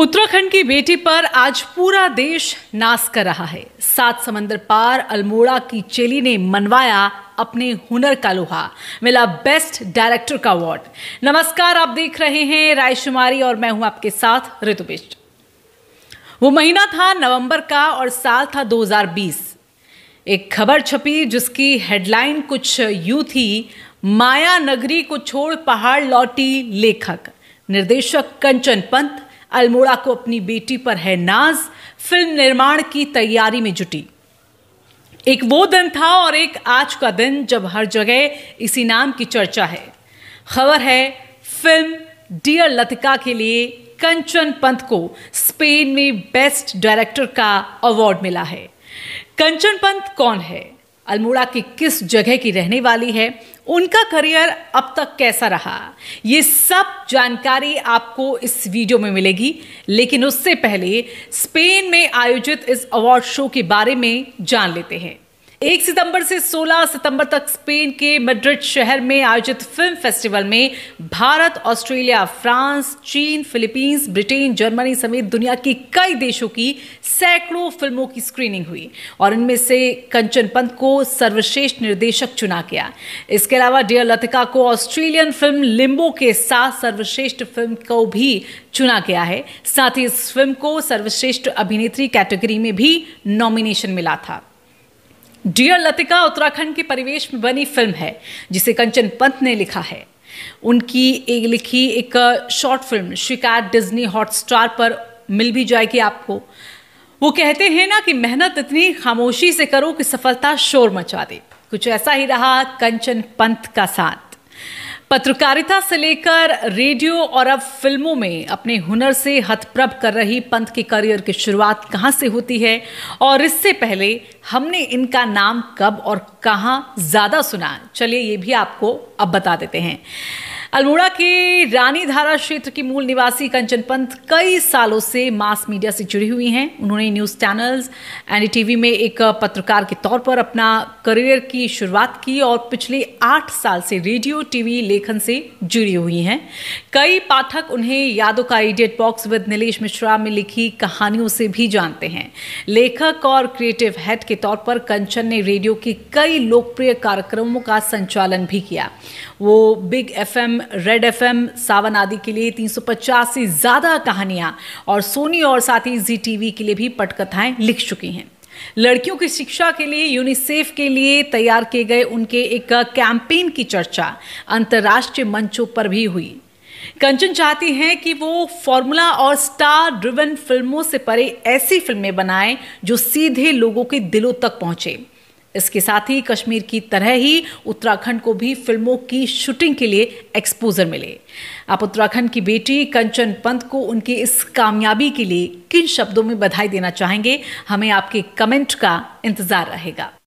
उत्तराखंड की बेटी पर आज पूरा देश नाश कर रहा है सात समंदर पार अल्मोड़ा की चेली ने मनवाया अपने हुनर का लोहा मिला बेस्ट डायरेक्टर का अवार्ड नमस्कार आप देख रहे हैं रायशुमारी और मैं हूं आपके साथ ऋतु बिष्ट वो महीना था नवंबर का और साल था 2020 एक खबर छपी जिसकी हेडलाइन कुछ यू थी माया नगरी को छोड़ पहाड़ लौटी लेखक निर्देशक कंचन पंत अल्मोड़ा को अपनी बेटी पर है नाज फिल्म निर्माण की तैयारी में जुटी एक वो दिन था और एक आज का दिन जब हर जगह इसी नाम की चर्चा है खबर है फिल्म डियर लतिका के लिए कंचन पंत को स्पेन में बेस्ट डायरेक्टर का अवार्ड मिला है कंचन पंत कौन है अल्मोड़ा की किस जगह की रहने वाली है उनका करियर अब तक कैसा रहा ये सब जानकारी आपको इस वीडियो में मिलेगी लेकिन उससे पहले स्पेन में आयोजित इस अवार्ड शो के बारे में जान लेते हैं एक सितंबर से 16 सितंबर तक स्पेन के मड्रिड शहर में आयोजित फिल्म फेस्टिवल में भारत ऑस्ट्रेलिया फ्रांस चीन फिलीपींस ब्रिटेन जर्मनी समेत दुनिया के कई देशों की सैकड़ों फिल्मों की स्क्रीनिंग हुई और इनमें से कंचन पंत को सर्वश्रेष्ठ निर्देशक चुना गया इसके अलावा डियर लतिका को ऑस्ट्रेलियन फिल्म लिम्बो के साथ सर्वश्रेष्ठ फिल्म को भी चुना गया है साथ ही इस फिल्म को सर्वश्रेष्ठ अभिनेत्री कैटेगरी में भी नॉमिनेशन मिला था डियर लतिका उत्तराखंड के परिवेश में बनी फिल्म है जिसे कंचन पंत ने लिखा है उनकी एक लिखी एक short film Shikayat Disney Hotstar पर मिल भी जाएगी आपको वो कहते हैं ना कि मेहनत इतनी खामोशी से करो कि सफलता शोर मचा दे कुछ ऐसा ही रहा कंचन पंत का साथ पत्रकारिता से लेकर रेडियो और अब फिल्मों में अपने हुनर से हथप्रभ कर रही पंत के करियर की शुरुआत कहां से होती है और इससे पहले हमने इनका नाम कब और कहां ज़्यादा सुना चलिए ये भी आपको अब बता देते हैं अल्मोड़ा के रानी धारा क्षेत्र की मूल निवासी कंचन पंत कई सालों से मास मीडिया से जुड़ी हुई हैं उन्होंने न्यूज़ चैनल्स टीवी में एक पत्रकार के तौर पर अपना करियर की शुरुआत की और पिछले आठ साल से रेडियो टीवी लेखन से जुड़ी हुई हैं कई पाठक उन्हें यादों का idiot box with Nilesh Mishra में लिखी कहानियों से भी जानते हैं लेखक और क्रिएटिव हेड के तौर पर कंचन ने रेडियो के कई लोकप्रिय कार्यक्रमों का संचालन भी किया वो big F red F M Saavn आदि के लिए 350 से ज़्यादा कहानियां और सोनी और साथ ही जी टीवी के लिए भी पटकथाएं लिख चुकी हैं लड़कियों की शिक्षा के लिए यूनिसेफ के लिए तैयार किए गए उनके एक कैंपेन की चर्चा अंतर्राष्ट्रीय मंचों पर भी हुई कंचन चाहती हैं कि वो फॉर्मूला और स्टार ड्रिवन फिल्मों से परे ऐसी फिल्में बनाएं जो सीधे लोगों के दिलों तक पहुंचे इसके साथ ही कश्मीर की तरह ही उत्तराखंड को भी फिल्मों की शूटिंग के लिए एक्सपोजर मिले आप उत्तराखंड की बेटी कंचन पंत को उनकी इस कामयाबी के लिए किन शब्दों में बधाई देना चाहेंगे हमें आपके कमेंट का इंतज़ार रहेगा